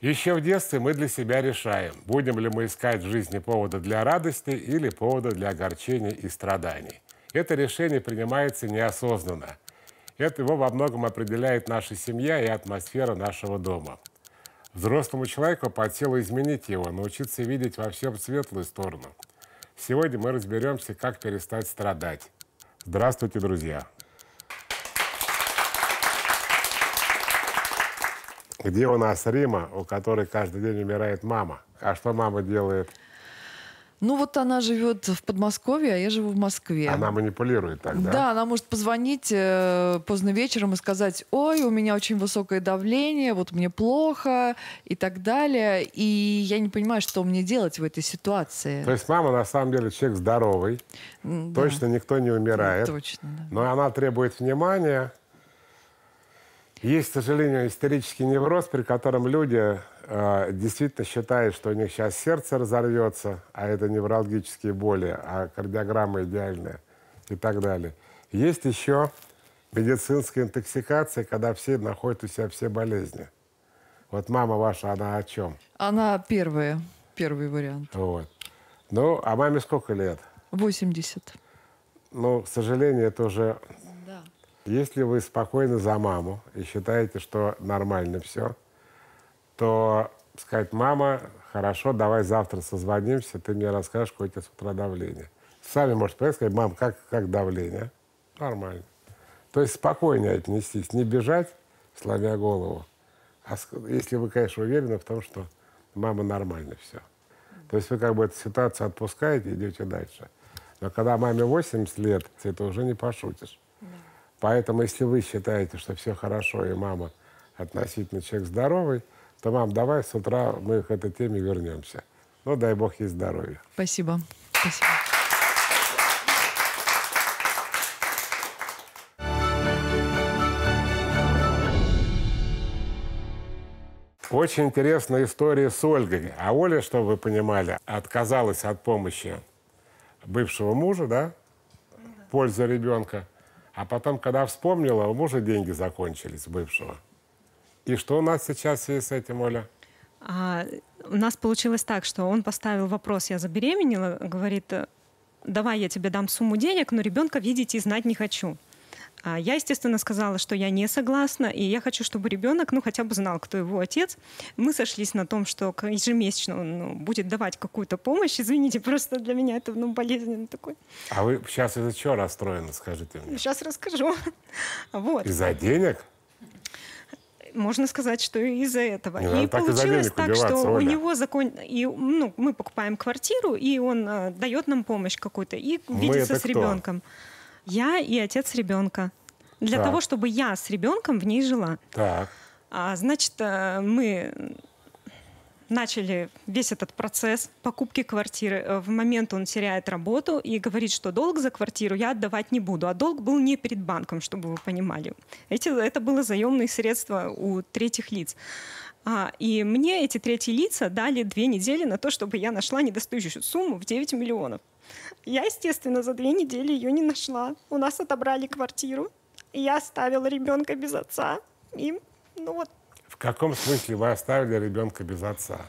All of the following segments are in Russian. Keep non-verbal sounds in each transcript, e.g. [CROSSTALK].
Еще в детстве мы для себя решаем, будем ли мы искать в жизни повода для радости или повода для огорчений и страданий. Это решение принимается неосознанно. Это его во многом определяет наша семья и атмосфера нашего дома. Взрослому человеку под силу изменить его, научиться видеть во всем светлую сторону. Сегодня мы разберемся, как перестать страдать. Здравствуйте, друзья! Где у нас Рима, у которой каждый день умирает мама? А что мама делает? Ну вот она живет в Подмосковье, а я живу в Москве. Она манипулирует тогда. Да, она может позвонить э, поздно вечером и сказать, ой, у меня очень высокое давление, вот мне плохо и так далее. И я не понимаю, что мне делать в этой ситуации. То есть мама на самом деле человек здоровый, да. точно никто не умирает. точно, да. Но она требует внимания, есть, к сожалению, исторический невроз, при котором люди э, действительно считают, что у них сейчас сердце разорвется, а это неврологические боли, а кардиограмма идеальная и так далее. Есть еще медицинская интоксикация, когда все находят у себя все болезни. Вот мама ваша, она о чем? Она первая, первый вариант. Вот. Ну, а маме сколько лет? 80. Ну, к сожалению, это уже если вы спокойно за маму и считаете, что нормально все, то сказать, мама, хорошо, давай завтра созвонимся, ты мне расскажешь, какое у тебя с утра давление. Сами можете понять, сказать, мам, как, как давление? Нормально. То есть спокойнее отнестись, не бежать, сломя голову. А если вы, конечно, уверены в том, что мама нормально все. То есть вы как бы эту ситуацию отпускаете, идете дальше. Но когда маме 80 лет, ты это уже не пошутишь. Поэтому, если вы считаете, что все хорошо, и мама относительно человек здоровый, то, мам, давай с утра мы к этой теме вернемся. Ну, дай бог ей здоровья. Спасибо. Спасибо. Очень интересная история с Ольгой. А Оля, чтобы вы понимали, отказалась от помощи бывшего мужа, да, в пользу ребенка – а потом, когда вспомнила, у мужа деньги закончились, бывшего. И что у нас сейчас с этим, Оля? А, у нас получилось так, что он поставил вопрос, я забеременела, говорит, давай я тебе дам сумму денег, но ребенка видеть и знать не хочу. А я, естественно, сказала, что я не согласна, и я хочу, чтобы ребенок, ну, хотя бы знал, кто его отец. Мы сошлись на том, что ежемесячно он ну, будет давать какую-то помощь. Извините, просто для меня это, ну, болезненно такой. А вы сейчас из-за чего расстроены, скажите мне? Сейчас расскажу. [LAUGHS] Вот. Из-за денег? можно сказать, что из-за этого. Не, и получилось так, что Оля. у него закон... И, ну, мы покупаем квартиру, и он э, дает нам помощь какую-то, и мы видится с ребенком. Кто? Я и отец ребенка. Для так. того, чтобы я с ребенком в ней жила. Так. А, значит, э, мы начали весь этот процесс покупки квартиры. Э, в момент он теряет работу и говорит, что долг за квартиру я отдавать не буду. А долг был не перед банком, чтобы вы понимали. Эти, это было заемные средства у третьих лиц. А, и мне эти третьи лица дали две недели на то, чтобы я нашла недостающую сумму в 9 миллионов. Я, естественно, за две недели ее не нашла. У нас отобрали квартиру, и я оставила ребенка без отца. И, ну вот. В каком смысле вы оставили ребенка без отца?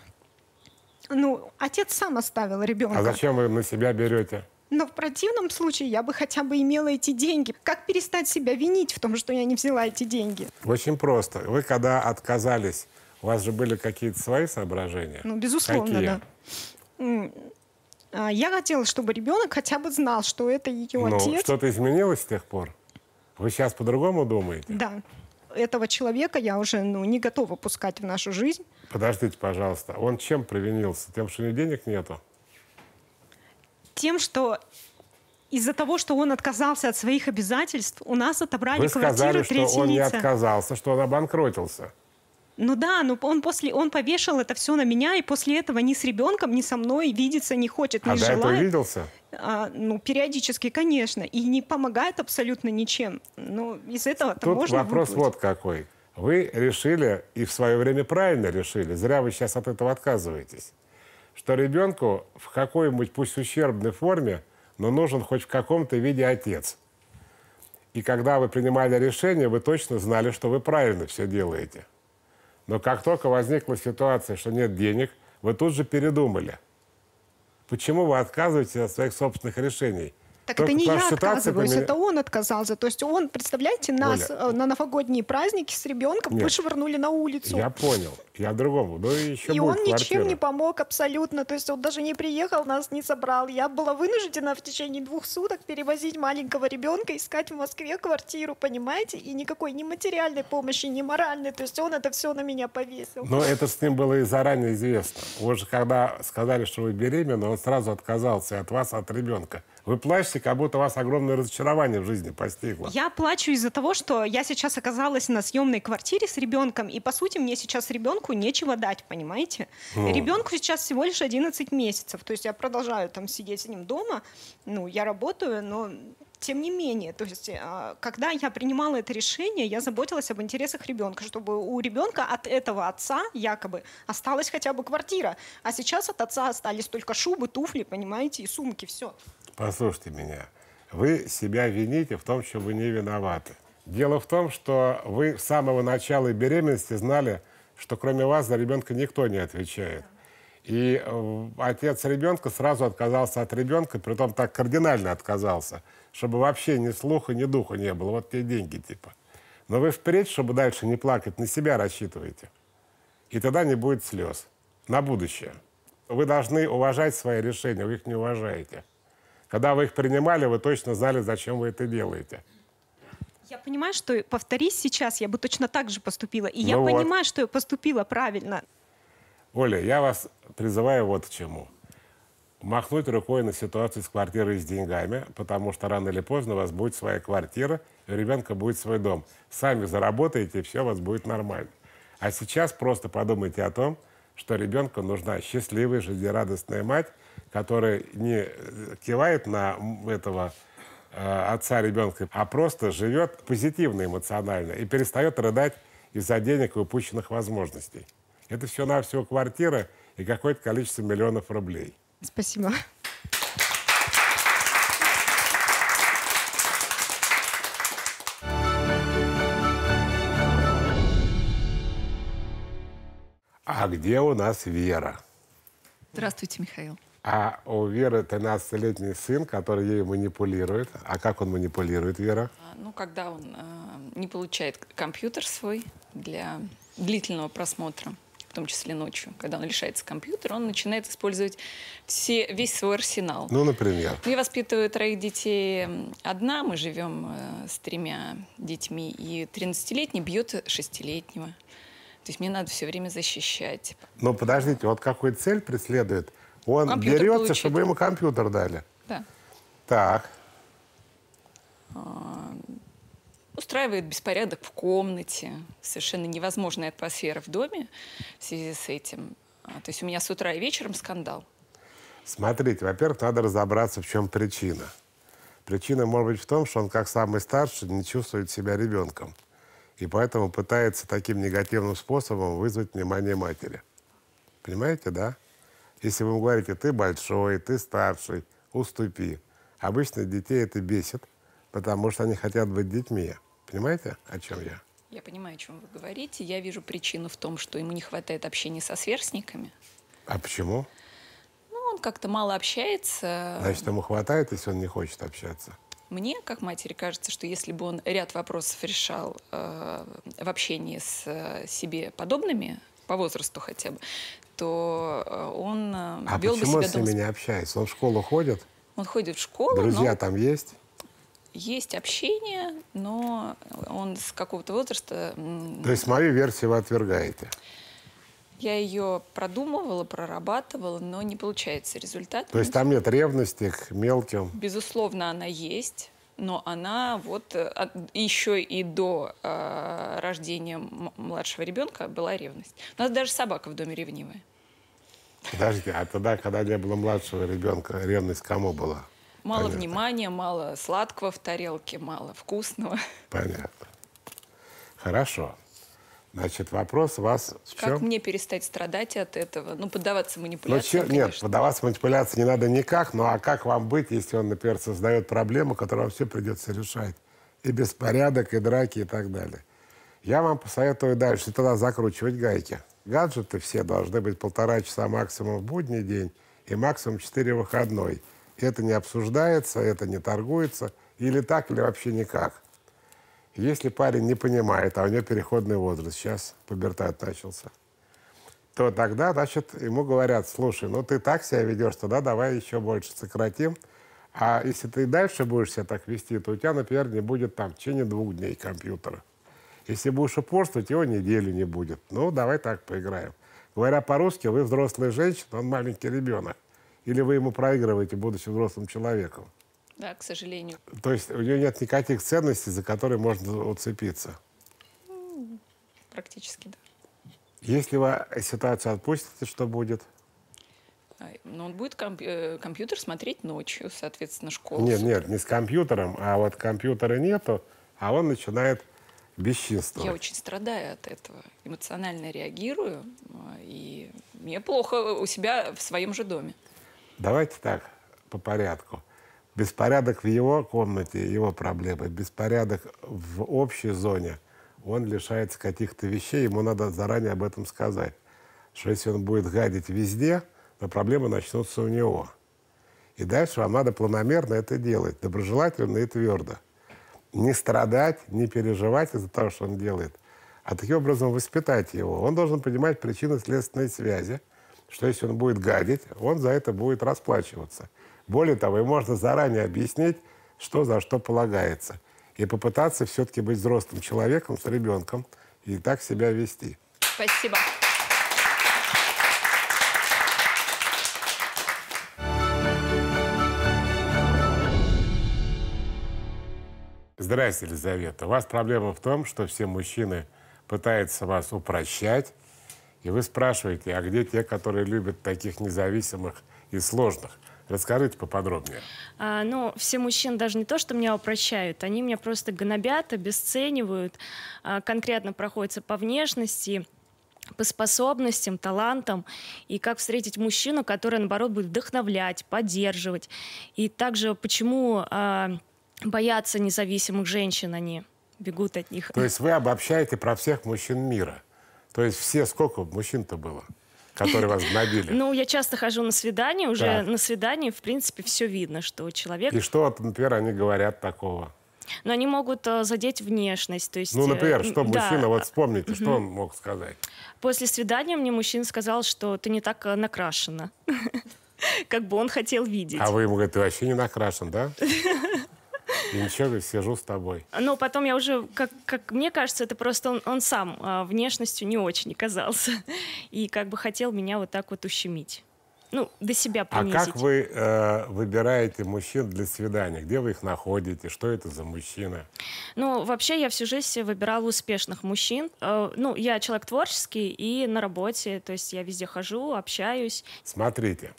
Ну, отец сам оставил ребенка. А зачем вы на себя берете? Но в противном случае я бы хотя бы имела эти деньги. Как перестать себя винить в том, что я не взяла эти деньги? Очень просто. Вы когда отказались, у вас же были какие-то свои соображения? Ну, безусловно, какие? да. А, я хотела, чтобы ребенок хотя бы знал, что это ее ну, отец. Что-то изменилось с тех пор? Вы сейчас по-другому думаете? Да. Этого человека я уже ну, не готова пускать в нашу жизнь. Подождите, пожалуйста. Он чем провинился? Тем, что у него денег нету? Тем, что из-за того, что он отказался от своих обязательств, у нас отобрали Вы квартиру сказали, третьей лица. что он не отказался, что он обанкротился. Ну да, но ну он после, он повешал это все на меня, и после этого ни с ребенком, ни со мной видеться не хочет, не а желает. А до виделся? А, ну, периодически, конечно. И не помогает абсолютно ничем. Но из этого Тут можно вопрос выплыть. вот какой. Вы решили, и в свое время правильно решили, зря вы сейчас от этого отказываетесь, что ребенку в какой-нибудь, пусть ущербной форме, но нужен хоть в каком-то виде отец. И когда вы принимали решение, вы точно знали, что вы правильно все делаете. Но как только возникла ситуация, что нет денег, вы тут же передумали. Почему вы отказываетесь от своих собственных решений? Так это не я отказываюсь, это он отказался. То есть он, представляете, нас э, на новогодние праздники с ребенком вышвырнули на улицу. Я понял. Я другому. Ну, еще и он квартира. ничем не помог абсолютно. То есть он даже не приехал, нас не собрал. Я была вынуждена в течение двух суток перевозить маленького ребенка, искать в Москве квартиру, понимаете? И никакой ни материальной помощи, ни моральной. То есть он это все на меня повесил. Но это с ним было и заранее известно. Вот же когда сказали, что вы беременны, он сразу отказался от вас, от ребенка. Вы плачете, как будто у вас огромное разочарование в жизни постигло. Я плачу из-за того, что я сейчас оказалась на съемной квартире с ребенком, и, по сути, мне сейчас ребенку нечего дать, понимаете? Ну. Ребенку сейчас всего лишь 11 месяцев, то есть я продолжаю там сидеть с ним дома, ну, я работаю, но тем не менее, то есть, а, когда я принимала это решение, я заботилась об интересах ребенка, чтобы у ребенка от этого отца якобы осталась хотя бы квартира, а сейчас от отца остались только шубы, туфли, понимаете, и сумки, все. Послушайте меня. Вы себя вините в том, что вы не виноваты. Дело в том, что вы с самого начала беременности знали, что кроме вас за ребенка никто не отвечает. И э, отец ребенка сразу отказался от ребенка, при том так кардинально отказался, чтобы вообще ни слуха, ни духа не было. Вот те деньги типа. Но вы впредь, чтобы дальше не плакать, на себя рассчитываете. И тогда не будет слез. На будущее. Вы должны уважать свои решения, вы их не уважаете. Когда вы их принимали, вы точно знали, зачем вы это делаете. Я понимаю, что повторись сейчас, я бы точно так же поступила. И ну я вот. понимаю, что я поступила правильно. Оля, я вас призываю вот к чему. Махнуть рукой на ситуацию с квартирой и с деньгами, потому что рано или поздно у вас будет своя квартира, и у ребенка будет свой дом. Сами заработаете, и все у вас будет нормально. А сейчас просто подумайте о том, что ребенку нужна счастливая, жизнерадостная мать, который не э, кивает на этого э, отца ребенка, а просто живет позитивно эмоционально и перестает рыдать из-за денег и упущенных возможностей. Это все на всего квартира и какое-то количество миллионов рублей. Спасибо. А где у нас Вера? Здравствуйте, Михаил. А у Веры 13-летний сын, который ей манипулирует. А как он манипулирует, Вера? А, ну, когда он э, не получает компьютер свой для длительного просмотра, в том числе ночью, когда он лишается компьютера, он начинает использовать все, весь свой арсенал. Ну, например? Я ну, воспитываю троих детей одна, мы живем э, с тремя детьми, и 13-летний бьет шестилетнего. То есть мне надо все время защищать. Но подождите, вот какую цель преследует он компьютер берется, получить. чтобы ему компьютер дали. Да. Так. А, устраивает беспорядок в комнате. Совершенно невозможная атмосфера в доме в связи с этим. А, то есть у меня с утра и вечером скандал. Смотрите, во-первых, надо разобраться, в чем причина. Причина может быть в том, что он, как самый старший, не чувствует себя ребенком. И поэтому пытается таким негативным способом вызвать внимание матери. Понимаете, да? Если вы говорите, ты большой, ты старший, уступи. Обычно детей это бесит, потому что они хотят быть детьми. Понимаете, о чем я? Я понимаю, о чем вы говорите. Я вижу причину в том, что ему не хватает общения со сверстниками. А почему? Ну, он как-то мало общается. Значит, ему хватает, если он не хочет общаться? Мне, как матери, кажется, что если бы он ряд вопросов решал э, в общении с э, себе подобными, по возрасту хотя бы, то э, он э, а вел бы себя... А почему он с ними не общается? Он в школу ходит? Он ходит в школу, Друзья но... там есть? Есть общение, но он с какого-то возраста... То есть мою версию вы отвергаете? Я ее продумывала, прорабатывала, но не получается результат. То есть там нет ревности к мелким? Безусловно, она есть но она вот э, еще и до э, рождения младшего ребенка была ревность. У нас даже собака в доме ревнивая. Подожди, а тогда, когда не было младшего ребенка, ревность кому была? Мало Понятно. внимания, мало сладкого в тарелке, мало вкусного. Понятно. Хорошо. Значит, вопрос вас в чем? Как мне перестать страдать от этого? Ну, поддаваться ну, манипуляциям, ну, Нет, поддаваться манипуляциям не надо никак. Ну, а как вам быть, если он, например, создает проблему, которую вам все придется решать? И беспорядок, и драки, и так далее. Я вам посоветую дальше тогда закручивать гайки гаджеты все должны быть полтора часа максимум в будний день и максимум четыре выходной. Это не обсуждается, это не торгуется, или так, или вообще никак. Если парень не понимает, а у него переходный возраст, сейчас пубертат начался, то тогда, значит, ему говорят, слушай, ну ты так себя ведешь, тогда давай еще больше сократим. А если ты дальше будешь себя так вести, то у тебя, например, не будет там в течение двух дней компьютера. Если будешь упорствовать, его неделю не будет. Ну, давай так поиграем. Говоря по-русски, вы взрослая женщина, он маленький ребенок. Или вы ему проигрываете, будучи взрослым человеком. Да, к сожалению. То есть у него нет никаких ценностей, за которые можно уцепиться. Практически, да. Если вы ситуацию отпустите, что будет? Ну, он будет комп э, компьютер смотреть ночью, соответственно, школу. Нет, нет, не с компьютером, а вот компьютера нету, а он начинает бесчинствовать. Я очень страдаю от этого, эмоционально реагирую, э, и мне плохо у себя в своем же доме. Давайте так, по порядку. Беспорядок в его комнате – его проблемы. Беспорядок в общей зоне – он лишается каких-то вещей, ему надо заранее об этом сказать. Что если он будет гадить везде, то проблемы начнутся у него. И дальше вам надо планомерно это делать, доброжелательно и твердо – не страдать, не переживать из-за того, что он делает, а таким образом воспитать его. Он должен понимать причины следственной связи, что если он будет гадить, он за это будет расплачиваться. Более того, и можно заранее объяснить, что за что полагается. И попытаться все-таки быть взрослым человеком с ребенком и так себя вести. Спасибо. Здрасте, Елизавета. У вас проблема в том, что все мужчины пытаются вас упрощать, и вы спрашиваете, а где те, которые любят таких независимых и сложных? Расскажите поподробнее. А, ну, все мужчины даже не то, что меня упрощают, они меня просто гнобят, обесценивают, а, конкретно проходятся по внешности, по способностям, талантам, и как встретить мужчину, который, наоборот, будет вдохновлять, поддерживать. И также, почему... А, боятся независимых женщин они, бегут от них. То есть вы обобщаете про всех мужчин мира? То есть все, сколько мужчин-то было, которые вас гнобили? [LAUGHS] Ну, я часто хожу на свидание, уже на свидании, в принципе, все видно, что человек... И что, например, они говорят такого? Но ну, они могут э, задеть внешность, то есть... Ну, например, э, что мужчина, вот вспомните, э, что он мог сказать? После свидания мне мужчина сказал, что ты не так накрашена, [LAUGHS] как бы он хотел видеть. А вы ему говорите, ты вообще не накрашен, да? [LAUGHS] Ничего, сижу с тобой. Но потом я уже, как, как мне кажется, это просто он, он сам а, внешностью не очень оказался. [LAUGHS] И как бы хотел меня вот так вот ущемить. Ну, до себя понизить. А как вы э, выбираете мужчин для свидания? Где вы их находите? Что это за мужчина? Ну, вообще я всю жизнь выбирала успешных мужчин. Э, ну, я человек творческий и на работе, то есть я везде хожу, общаюсь. Смотрите,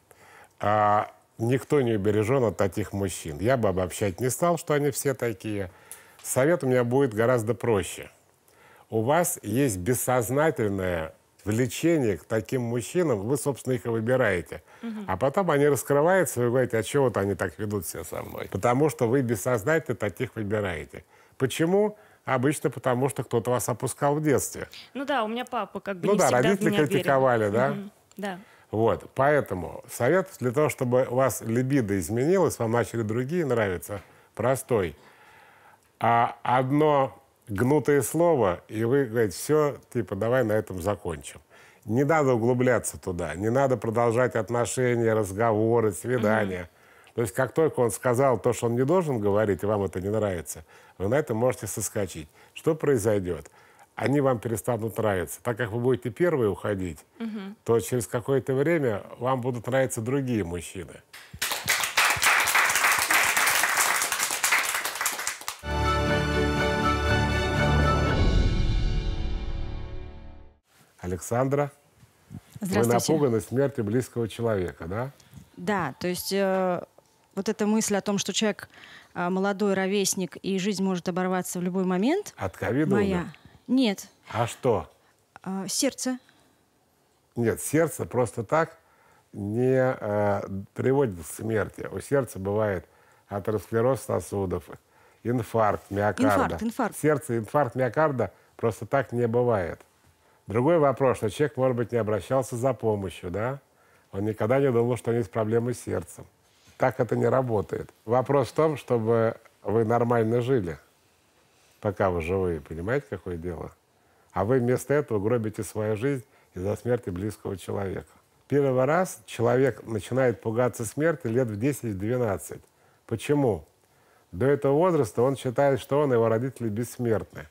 а никто не убережен от таких мужчин. Я бы обобщать не стал, что они все такие. Совет у меня будет гораздо проще. У вас есть бессознательное влечение к таким мужчинам, вы, собственно, их и выбираете. Угу. А потом они раскрываются, и вы говорите, а чего вот они так ведут себя со мной? Потому что вы бессознательно таких выбираете. Почему? Обычно потому, что кто-то вас опускал в детстве. Ну да, у меня папа как бы ну не да, всегда родители меня критиковали, верили. да? Угу. Да. Вот, поэтому совет для того, чтобы у вас либидо изменилось, вам начали другие нравиться, простой. А одно гнутое слово, и вы говорите, все, типа, давай на этом закончим. Не надо углубляться туда, не надо продолжать отношения, разговоры, свидания. Mm-hmm. То есть как только он сказал то, что он не должен говорить, и вам это не нравится, вы на этом можете соскочить. Что произойдет? они вам перестанут нравиться. Так как вы будете первые уходить, угу. то через какое-то время вам будут нравиться другие мужчины. Александра, вы напуганы смертью близкого человека, да? Да, то есть э, вот эта мысль о том, что человек э, молодой ровесник и жизнь может оборваться в любой момент. От ковида моя. Умер. Нет. А что? А, сердце. Нет, сердце просто так не э, приводит к смерти. У сердца бывает атеросклероз сосудов, инфаркт миокарда. Инфаркт, инфаркт. Сердце, инфаркт миокарда просто так не бывает. Другой вопрос, что человек, может быть, не обращался за помощью, да? Он никогда не думал, что у него есть проблемы с сердцем. Так это не работает. Вопрос в том, чтобы вы нормально жили пока вы живы. Понимаете, какое дело? А вы вместо этого гробите свою жизнь из-за смерти близкого человека. Первый раз человек начинает пугаться смерти лет в 10-12. Почему? До этого возраста он считает, что он и его родители бессмертны.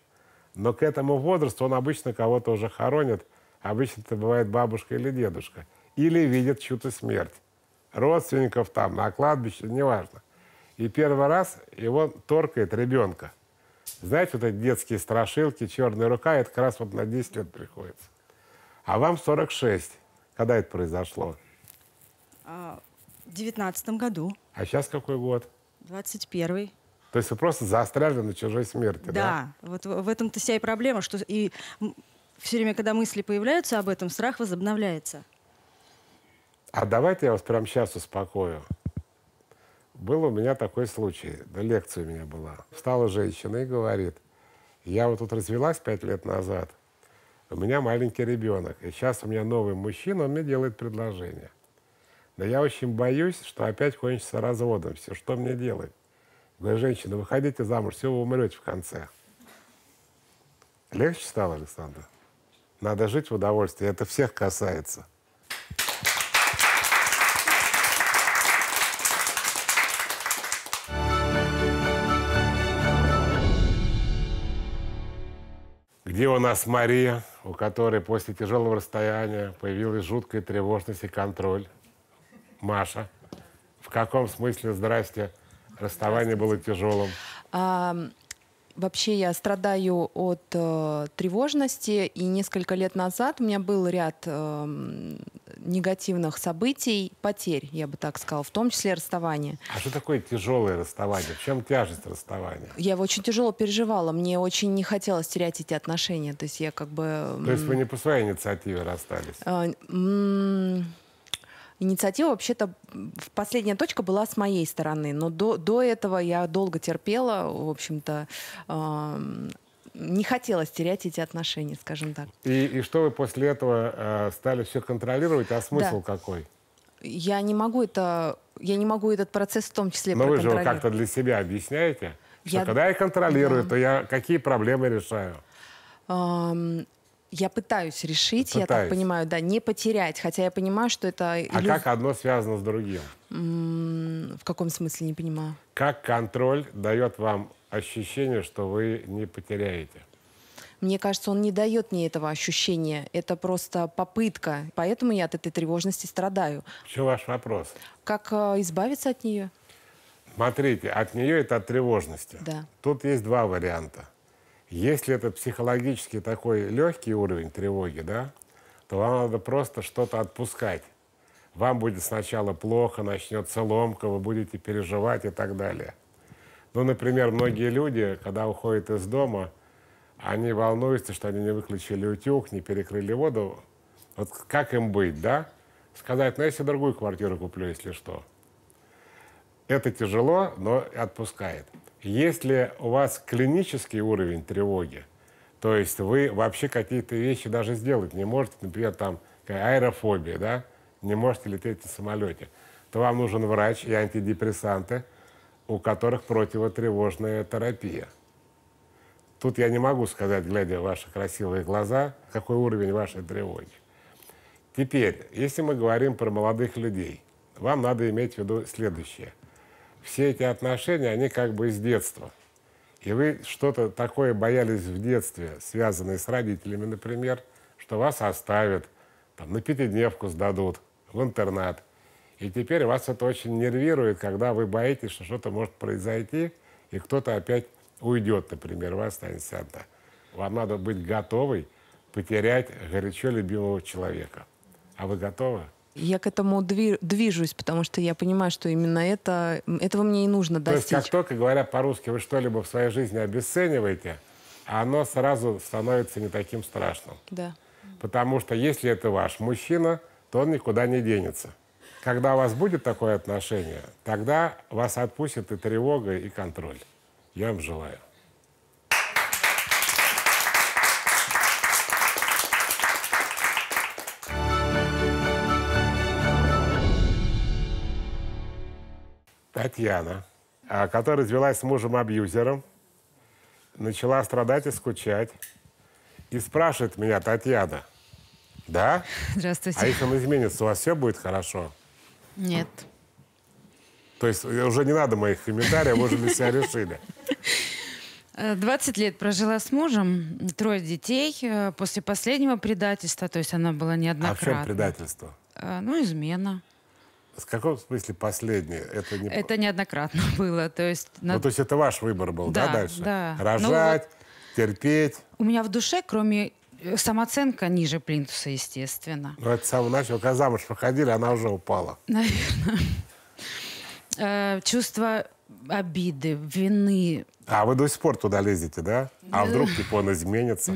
Но к этому возрасту он обычно кого-то уже хоронит. Обычно это бывает бабушка или дедушка. Или видит чью-то смерть. Родственников там, на кладбище, неважно. И первый раз его торкает ребенка – знаете, вот эти детские страшилки, черная рука, это как раз вот на 10 лет приходится. А вам 46. Когда это произошло? А, в девятнадцатом году. А сейчас какой год? 21 то есть вы просто застряли на чужой смерти, да? Да, вот в этом-то вся и проблема, что и все время, когда мысли появляются об этом, страх возобновляется. А давайте я вас прямо сейчас успокою. Был у меня такой случай, да лекция у меня была. Встала женщина и говорит, я вот тут развелась пять лет назад, у меня маленький ребенок, и сейчас у меня новый мужчина, он мне делает предложение. Но я очень боюсь, что опять кончится разводом все, что мне делать? Говорю, женщина, выходите замуж, все, вы умрете в конце. Легче стало, Александр? Надо жить в удовольствии, это всех касается. Где у нас Мария, у которой после тяжелого расстояния появилась жуткая тревожность и контроль? Маша, в каком смысле, здрасте, расставание было тяжелым? Вообще я страдаю от э, тревожности, и несколько лет назад у меня был ряд э, негативных событий, потерь, я бы так сказала, в том числе расставание. А что такое тяжелое расставание? В чем тяжесть расставания? Я его очень тяжело переживала, мне очень не хотелось терять эти отношения, то есть я как бы... То есть вы не по своей инициативе расстались? Э, инициатива вообще-то последняя точка была с моей стороны, но до, до этого я долго терпела, в общем-то, э, не хотела терять эти отношения, скажем так. И, и что вы после этого э, стали все контролировать, а смысл да. какой? Я не могу это, я не могу этот процесс в том числе. Но вы же как-то для себя объясняете, я... что когда я контролирую, да. то я какие проблемы решаю? Я пытаюсь решить, пытаюсь. я так понимаю, да, не потерять, хотя я понимаю, что это... А как одно связано с другим? в каком смысле, не понимаю. Как контроль дает вам ощущение, что вы не потеряете? Мне кажется, он не дает мне этого ощущения. Это просто попытка. Поэтому я от этой тревожности страдаю. В чем ваш вопрос? Как э, избавиться от нее? Смотрите, от нее это от тревожности. Да. Тут есть два варианта если это психологически такой легкий уровень тревоги, да, то вам надо просто что-то отпускать. Вам будет сначала плохо, начнется ломка, вы будете переживать и так далее. Ну, например, многие люди, когда уходят из дома, они волнуются, что они не выключили утюг, не перекрыли воду. Вот как им быть, да? Сказать, ну, я себе другую квартиру куплю, если что. Это тяжело, но отпускает. Если у вас клинический уровень тревоги, то есть вы вообще какие-то вещи даже сделать не можете, например, там аэрофобия, да, не можете лететь на самолете, то вам нужен врач и антидепрессанты, у которых противотревожная терапия. Тут я не могу сказать, глядя в ваши красивые глаза, какой уровень вашей тревоги. Теперь, если мы говорим про молодых людей, вам надо иметь в виду следующее – все эти отношения, они как бы из детства. И вы что-то такое боялись в детстве, связанное с родителями, например, что вас оставят, там, на пятидневку сдадут, в интернат. И теперь вас это очень нервирует, когда вы боитесь, что что-то может произойти, и кто-то опять уйдет, например, вы останетесь одна. Вам надо быть готовой потерять горячо любимого человека. А вы готовы? Я к этому движусь, потому что я понимаю, что именно это, этого мне и нужно достичь. То есть как только, говоря по-русски, вы что-либо в своей жизни обесцениваете, оно сразу становится не таким страшным. Да. Потому что если это ваш мужчина, то он никуда не денется. Когда у вас будет такое отношение, тогда вас отпустит и тревога, и контроль. Я вам желаю. Татьяна, а, которая развелась с мужем-абьюзером, начала страдать и скучать. И спрашивает меня Татьяна, да? Здравствуйте. А если он изменится, у вас все будет хорошо? Нет. То есть э, уже не надо моих комментариев, вы уже для себя решили. 20 [LAUGHS] лет прожила с мужем, трое детей. Э, после последнего предательства, то есть она была неоднократно. А в чем предательство? Э, ну, измена. В каком смысле последнее? Это, не... это неоднократно [LAUGHS] было. То есть, на... ну, то есть это ваш выбор был, да, да дальше? Да. Ну Рожать, ну, вот... терпеть. У меня в душе, кроме э, самооценка ниже плинтуса, естественно. Ну, это с самого начала, когда замуж выходили, она уже упала. Наверное. [LAUGHS] Э, чувство обиды, вины. А вы до сих пор туда лезете, да? А вдруг типа он изменится?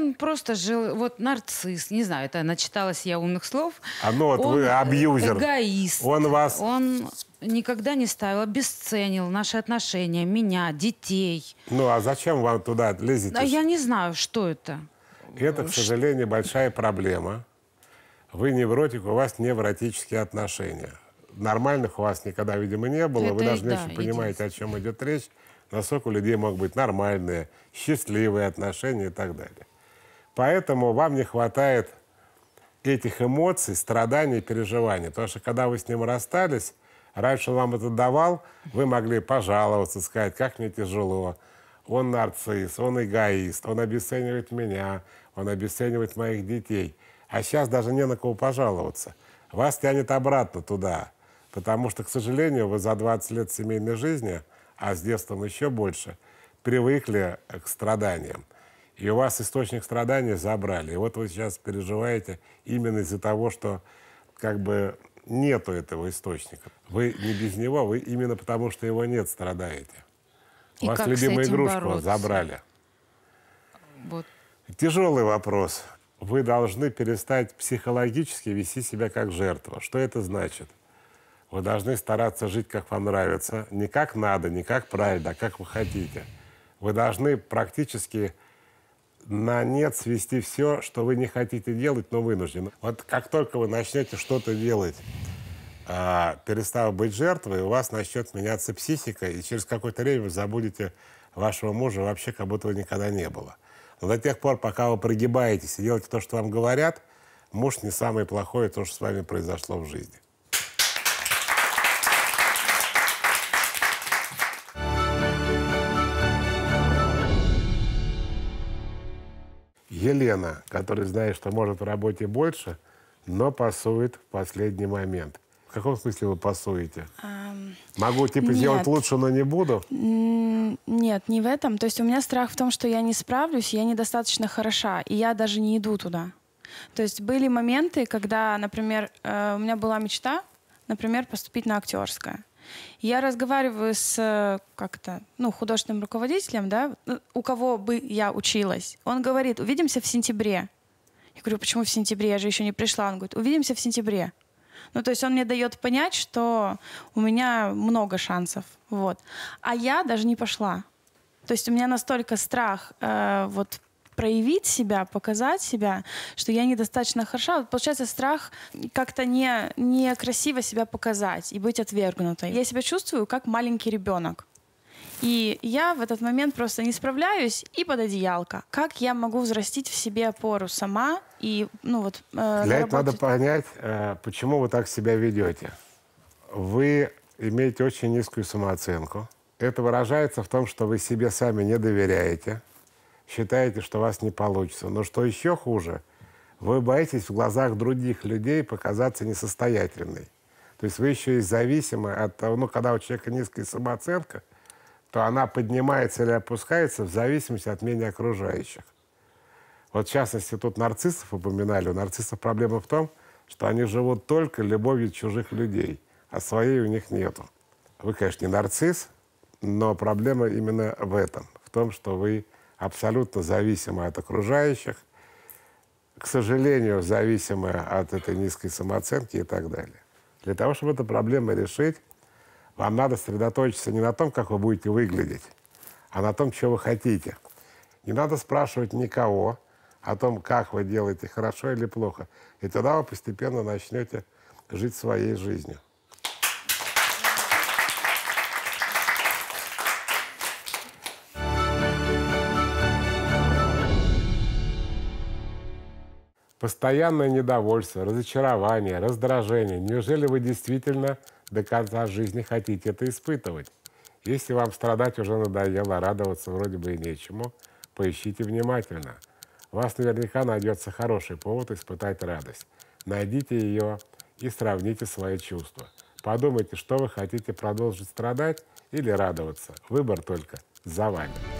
он просто жил, вот нарцисс, не знаю, это начиталась я умных слов. А ну вот он вы абьюзер. Эгоист. Он вас... Он никогда не ставил, обесценил наши отношения, меня, детей. Ну а зачем вам туда лезете? А я не знаю, что это. Это, к сожалению, большая проблема. Вы невротик, у вас невротические отношения. Нормальных у вас никогда, видимо, не было. Это, Вы даже да, не очень понимаете, о чем идет речь. Насколько у людей могут быть нормальные, счастливые отношения и так далее. Поэтому вам не хватает этих эмоций, страданий, переживаний. Потому что когда вы с ним расстались, раньше он вам это давал, вы могли пожаловаться, сказать, как мне тяжело. Он нарцисс, он эгоист, он обесценивает меня, он обесценивает моих детей. А сейчас даже не на кого пожаловаться. Вас тянет обратно туда. Потому что, к сожалению, вы за 20 лет семейной жизни, а с детством еще больше, привыкли к страданиям. И у вас источник страдания забрали. И вот вы сейчас переживаете именно из-за того, что как бы нету этого источника. Вы не без него, вы именно потому, что его нет, страдаете. И вас любимую игрушку бороться? забрали. Вот. Тяжелый вопрос. Вы должны перестать психологически вести себя как жертва. Что это значит? Вы должны стараться жить, как вам нравится. Не как надо, не как правильно, а как вы хотите. Вы должны практически на нет свести все, что вы не хотите делать, но вынуждены. Вот как только вы начнете что-то делать, э, перестав быть жертвой, у вас начнет меняться психика, и через какое-то время вы забудете вашего мужа вообще, как будто его никогда не было. Но до тех пор, пока вы прогибаетесь и делаете то, что вам говорят, муж не самое плохое, то, что с вами произошло в жизни. Елена, который знает, что может в работе больше, но пасует в последний момент. В каком смысле вы пасуете? Um, Могу типа нет. сделать лучше, но не буду? Нет, не в этом. То есть у меня страх в том, что я не справлюсь, я недостаточно хороша, и я даже не иду туда. То есть были моменты, когда, например, э, у меня была мечта, например, поступить на актерское. Я разговариваю с э, как-то, ну, художественным руководителем, да, ну, у кого бы я училась. Он говорит, увидимся в сентябре. Я говорю, почему в сентябре? Я же еще не пришла. Он говорит, увидимся в сентябре. Ну, то есть он мне дает понять, что у меня много шансов. Вот. А я даже не пошла. То есть у меня настолько страх э, вот проявить себя, показать себя, что я недостаточно хороша. Вот получается страх как-то не, не красиво себя показать и быть отвергнутой. Я себя чувствую как маленький ребенок. И я в этот момент просто не справляюсь и под одеялко. Как я могу взрастить в себе опору сама и, ну вот... Э, Для этого надо понять, э, почему вы так себя ведете. Вы имеете очень низкую самооценку. Это выражается в том, что вы себе сами не доверяете считаете, что у вас не получится. Но что еще хуже, вы боитесь в глазах других людей показаться несостоятельной. То есть вы еще и зависимы от того, ну, когда у человека низкая самооценка, то она поднимается или опускается в зависимости от мнения окружающих. Вот в частности, тут нарциссов упоминали. У нарциссов проблема в том, что они живут только любовью чужих людей, а своей у них нету. Вы, конечно, не нарцисс, но проблема именно в этом, в том, что вы абсолютно зависимая от окружающих, к сожалению, зависимая от этой низкой самооценки и так далее. Для того, чтобы эту проблему решить, вам надо сосредоточиться не на том, как вы будете выглядеть, а на том, чего вы хотите. Не надо спрашивать никого о том, как вы делаете, хорошо или плохо. И тогда вы постепенно начнете жить своей жизнью. Постоянное недовольство, разочарование, раздражение. Неужели вы действительно до конца жизни хотите это испытывать? Если вам страдать уже надоело, радоваться вроде бы и нечему, поищите внимательно. У вас наверняка найдется хороший повод испытать радость. Найдите ее и сравните свои чувства. Подумайте, что вы хотите продолжить страдать или радоваться. Выбор только за вами.